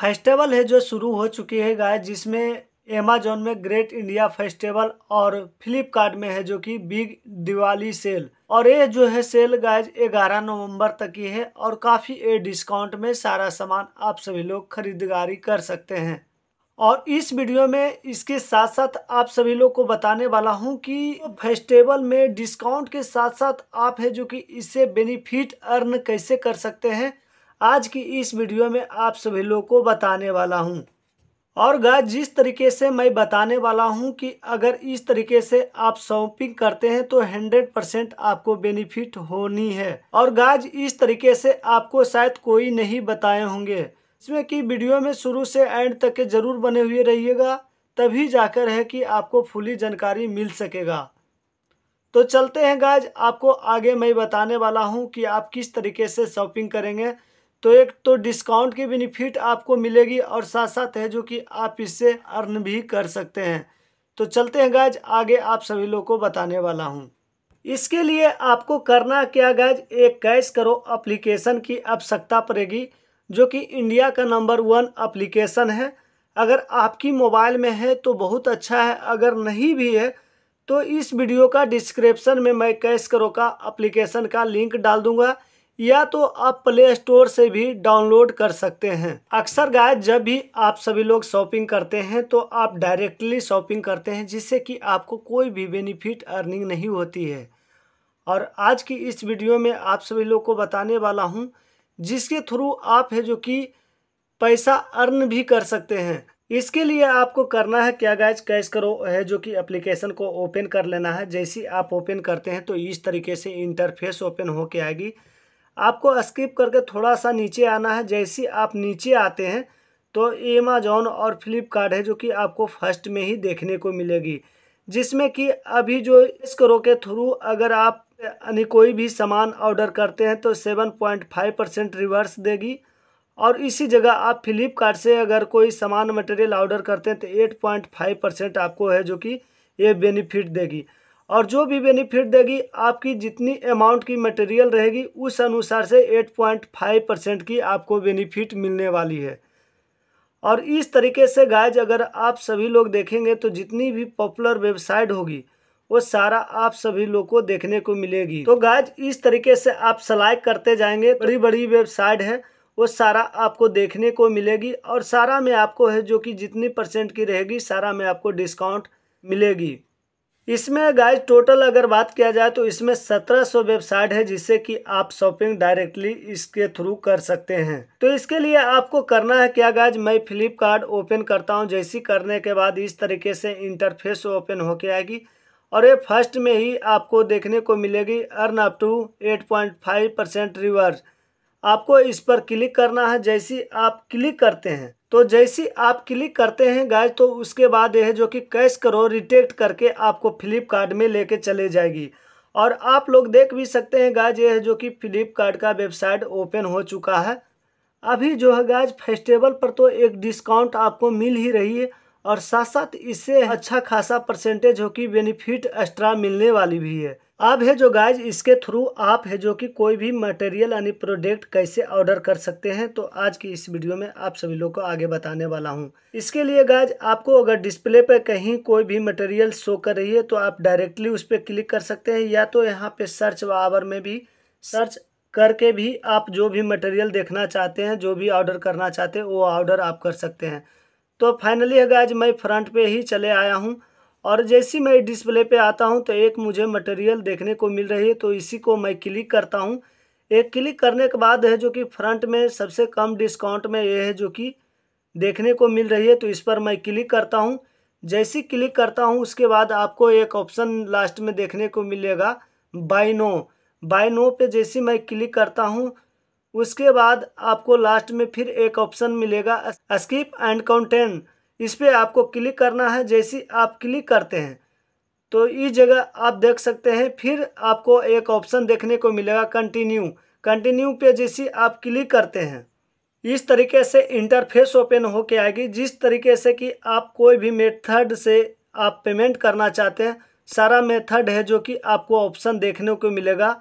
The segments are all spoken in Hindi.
फेस्टिवल है जो शुरू हो चुकी है गाय जिसमें अमेजोन में ग्रेट इंडिया फेस्टिवल और फ्लिपकार्ट में है जो कि बिग दिवाली सेल और ये जो है सेल गाइज 11 नवंबर तक की है और काफ़ी ए डिस्काउंट में सारा सामान आप सभी लोग खरीदारी कर सकते हैं और इस वीडियो में इसके साथ साथ आप सभी लोग को बताने वाला हूं कि फेस्टिवल में डिस्काउंट के साथ साथ आप है जो कि इससे बेनिफिट अर्न कैसे कर सकते हैं आज की इस वीडियो में आप सभी लोग को बताने वाला हूँ और गाय जिस तरीके से मैं बताने वाला हूँ कि अगर इस तरीके से आप शॉपिंग करते हैं तो 100 परसेंट आपको बेनिफिट होनी है और गाज इस तरीके से आपको शायद कोई नहीं बताए होंगे इसमें कि वीडियो में शुरू से एंड तक के जरूर बने हुए रहिएगा तभी जाकर है कि आपको फुली जानकारी मिल सकेगा तो चलते हैं गाज आपको आगे मैं बताने वाला हूँ कि आप किस तरीके से शॉपिंग करेंगे तो एक तो डिस्काउंट की बेनिफिट आपको मिलेगी और साथ साथ है जो कि आप इससे अर्न भी कर सकते हैं तो चलते हैं गाज आगे आप सभी लोग को बताने वाला हूँ इसके लिए आपको करना क्या गाज एक कैश करो अप्लीकेशन की आवश्यकता पड़ेगी जो कि इंडिया का नंबर वन अप्लीकेशन है अगर आपकी मोबाइल में है तो बहुत अच्छा है अगर नहीं भी है तो इस वीडियो का डिस्क्रिप्शन में मैं कैश करो का अप्लीकेशन का लिंक डाल दूंगा या तो आप प्ले स्टोर से भी डाउनलोड कर सकते हैं अक्सर गाय जब भी आप सभी लोग शॉपिंग करते हैं तो आप डायरेक्टली शॉपिंग करते हैं जिससे कि आपको कोई भी बेनिफिट अर्निंग नहीं होती है और आज की इस वीडियो में आप सभी लोग को बताने वाला हूँ जिसके थ्रू आप है जो कि पैसा अर्न भी कर सकते हैं इसके लिए आपको करना है क्या गाइज कैश करो है जो कि एप्लीकेशन को ओपन कर लेना है जैसी आप ओपन करते हैं तो इस तरीके से इंटरफेस ओपन होके आएगी आपको स्किप करके थोड़ा सा नीचे आना है जैसे आप नीचे आते हैं तो एमाजॉन और फ्लिपकार्ट है जो कि आपको फर्स्ट में ही देखने को मिलेगी जिसमें कि अभी जो इस करो के थ्रू अगर आप यानी कोई भी सामान ऑर्डर करते हैं तो seven point five percent reverse देगी और इसी जगह आप फ्लिपकार्ट से अगर कोई सामान मटेरियल ऑर्डर करते हैं तो एट पॉइंट फाइव परसेंट आपको है जो कि ये बेनिफिट देगी और जो भी बेनिफिट देगी आपकी जितनी अमाउंट की मटेरियल रहेगी उस अनुसार से 8.5 परसेंट की आपको बेनिफिट मिलने वाली है और इस तरीके से गायज अगर आप सभी लोग देखेंगे तो जितनी भी पॉपुलर वेबसाइट होगी वो सारा आप सभी लोग को देखने को मिलेगी तो गायज इस तरीके से आप सलाइक करते जाएंगे बड़ी बड़ी वेबसाइट है वो सारा आपको देखने को मिलेगी और सारा में आपको है जो कि जितनी परसेंट की रहेगी सारा में आपको डिस्काउंट मिलेगी इसमें गाइज टोटल अगर बात किया जाए तो इसमें सत्रह सौ वेबसाइट है जिससे कि आप शॉपिंग डायरेक्टली इसके थ्रू कर सकते हैं तो इसके लिए आपको करना है क्या गाइज मैं फ्लिपकार्ट ओपन करता हूँ जैसी करने के बाद इस तरीके से इंटरफेस ओपन होके आएगी और ये फर्स्ट में ही आपको देखने को मिलेगी earn up to eight point five percent reverse आपको इस पर क्लिक करना है जैसी आप क्लिक करते हैं तो जैसे आप क्लिक करते हैं गाइज तो उसके बाद यह जो कि कैश करो रिटेक्ट करके आपको फ्लिपकार्ट में लेके चले जाएगी और आप लोग देख भी सकते हैं गाइज यह जो कि फ्लिपकार्ट का वेबसाइट ओपन हो चुका है अभी जो है गाइज फेस्टिवल पर तो एक डिस्काउंट आपको मिल ही रही है और साथ साथ इससे अच्छा खासा परसेंटेज हो कि बेनिफिट एक्स्ट्रा मिलने वाली भी है अब है जो गाइज इसके थ्रू आप है जो कि कोई भी मटेरियल यानी प्रोडक्ट कैसे ऑर्डर कर सकते हैं तो आज की इस वीडियो में आप सभी लोग को आगे बताने वाला हूं इसके लिए गाइज आपको अगर डिस्प्ले पर कहीं कोई भी मटेरियल शो कर रही है तो आप डायरेक्टली उस पर क्लिक कर सकते हैं या तो यहाँ पे सर्च आवर में भी सर्च करके भी आप जो भी मटेरियल देखना चाहते हैं जो भी ऑर्डर करना चाहते हैं वो ऑर्डर आप कर सकते हैं तो फाइनली गाइज मैं फ्रंट पे ही चले आया हूँ और जैसे मैं डिस्प्ले पे आता हूँ तो एक मुझे मटेरियल देखने को मिल रही है तो इसी को मैं क्लिक करता हूँ एक क्लिक करने के बाद है जो कि फ्रंट में सबसे कम डिस्काउंट में ये है जो कि देखने को मिल रही है तो इस पर मैं क्लिक करता हूँ जैसी क्लिक करता हूँ उसके बाद आपको एक ऑप्शन लास्ट में देखने को मिलेगा बाइनो बाइनो पे जैसी मैं क्लिक करता हूँ उसके बाद आपको लास्ट में फिर एक ऑप्शन मिलेगा स्किप एंड कॉन्टेन इस पर आपको क्लिक करना है जैसे आप क्लिक करते हैं तो इस जगह आप देख सकते हैं फिर आपको एक ऑप्शन देखने को मिलेगा कंटिन्यू कंटिन्यू पे जैसे आप क्लिक करते हैं इस तरीके से इंटरफेस ओपन हो के आएगी जिस तरीके से कि आप कोई भी मेथड से आप पेमेंट करना चाहते हैं सारा मेथड है जो कि आपको ऑप्शन देखने को मिलेगा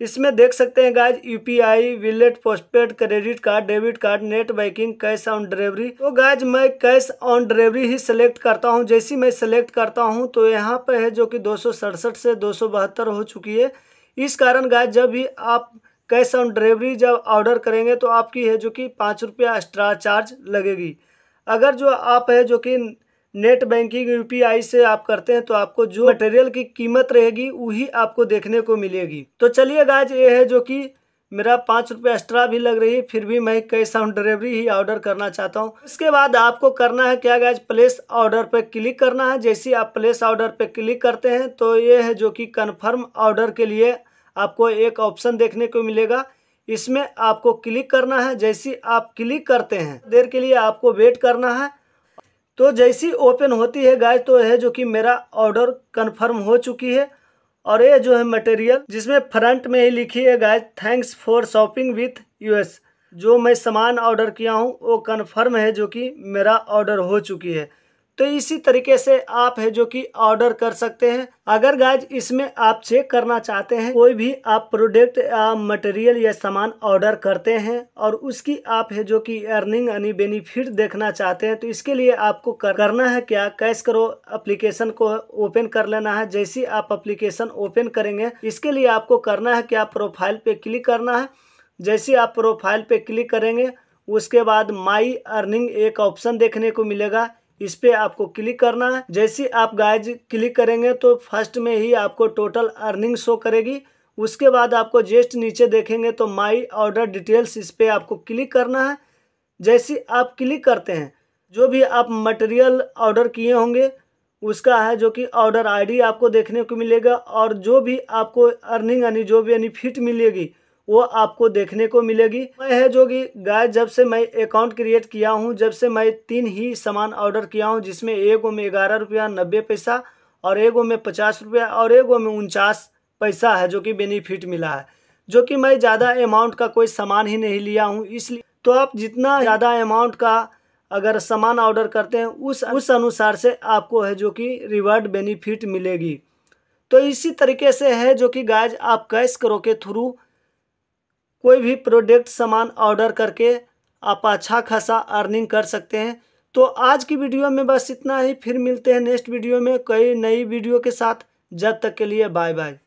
इसमें देख सकते हैं गाइज आई विलेट postpaid credit card debit card net banking cash on delivery तो गाइज मैं कैश ऑन डिलीवरी ही सिलेक्ट करता हूं जैसी मैं सिलेक्ट करता हूं तो यहाँ पर है जो कि दो से दो हो चुकी है इस कारण गाइज जब भी आप कैश ऑन डिलीवरी जब ऑर्डर करेंगे तो आपकी है जो कि पाँच रुपया एक्स्ट्रा चार्ज लगेगी अगर जो आप है जो कि नेट बैंकिंग यू से आप करते हैं तो आपको जो मटेरियल की कीमत रहेगी वही आपको देखने को मिलेगी तो चलिए गाज ये है जो कि मेरा पाँच रुपये एक्स्ट्रा भी लग रही है फिर भी मैं कैश ऑन डिलीवरी ही ऑर्डर करना चाहता हूँ इसके बाद आपको करना है क्या गैज प्लेस ऑर्डर पर क्लिक करना है जैसे आप प्लेस ऑर्डर पर क्लिक करते हैं तो ये है जो कि कन्फर्म ऑर्डर के लिए आपको एक ऑप्शन देखने को मिलेगा इसमें आपको क्लिक करना है जैसे आप क्लिक करते हैं देर के लिए आपको वेट करना है तो जैसी ओपन होती है गाय तो यह जो कि मेरा ऑर्डर कन्फर्म हो चुकी है और ये जो है मटेरियल जिसमें फ्रंट में ही लिखी है guy thanks for shopping with us जो मैं सामान ऑर्डर किया हूँ वो कन्फर्म है जो कि मेरा ऑर्डर हो चुकी है तो इसी तरीके से आप है जो कि ऑर्डर कर सकते हैं अगर गाइज इसमें आप चेक करना चाहते हैं कोई भी आप प्रोडक्ट या मटेरियल या सामान ऑर्डर करते हैं और उसकी आप है जो कि अर्निंग यानी बेनिफिट देखना चाहते हैं तो इसके लिए आपको कर, करना है क्या कैश करो अप्लीकेशन को ओपन कर लेना है जैसी आप अप्लीकेशन ओपन करेंगे इसके लिए आपको करना है क्या प्रोफाइल पे क्लिक करना है जैसी आप प्रोफाइल पे क्लिक करेंगे उसके बाद माई अर्निंग एक ऑप्शन देखने को मिलेगा इस पर आपको क्लिक करना है जैसे आप गाइज क्लिक करेंगे तो फर्स्ट में ही आपको टोटल अर्निंग शो करेगी उसके बाद आपको जस्ट नीचे देखेंगे तो माई ऑर्डर डिटेल्स इस पर आपको क्लिक करना है जैसे आप क्लिक करते हैं जो भी आप मटेरियल ऑर्डर किए होंगे उसका है जो कि ऑर्डर आईडी आपको देखने को मिलेगा और जो भी आपको अर्निंग यानी जो भी यानी फिट मिलेगी वो आपको देखने को मिलेगी वह है जो कि गाय जब से मैं अकाउंट क्रिएट किया हूँ जब से मैं तीन ही सामान ऑर्डर किया हूँ जिसमें एगो में ग्यारह रुपया नब्बे पैसा और एगो में पचास रुपया और एगो में उनचास पैसा है जो कि बेनिफिट मिला है जो कि मैं ज़्यादा अमाउंट का कोई सामान ही नहीं लिया हूँ इसलिए तो आप जितना ज़्यादा अमाउंट का अगर सामान ऑर्डर करते हैं उस उस अनुसार से आपको है जो कि रिवार्ड बेनिफिट मिलेगी तो इसी तरीके से है जो कि गाइज आप कैश करो के थ्रू कोई भी प्रोडक्ट सामान ऑर्डर करके आप अच्छा खासा अर्निंग कर सकते हैं तो आज की वीडियो में बस इतना ही फिर मिलते हैं नेक्स्ट वीडियो में कई नई वीडियो के साथ जब तक के लिए बाय बाय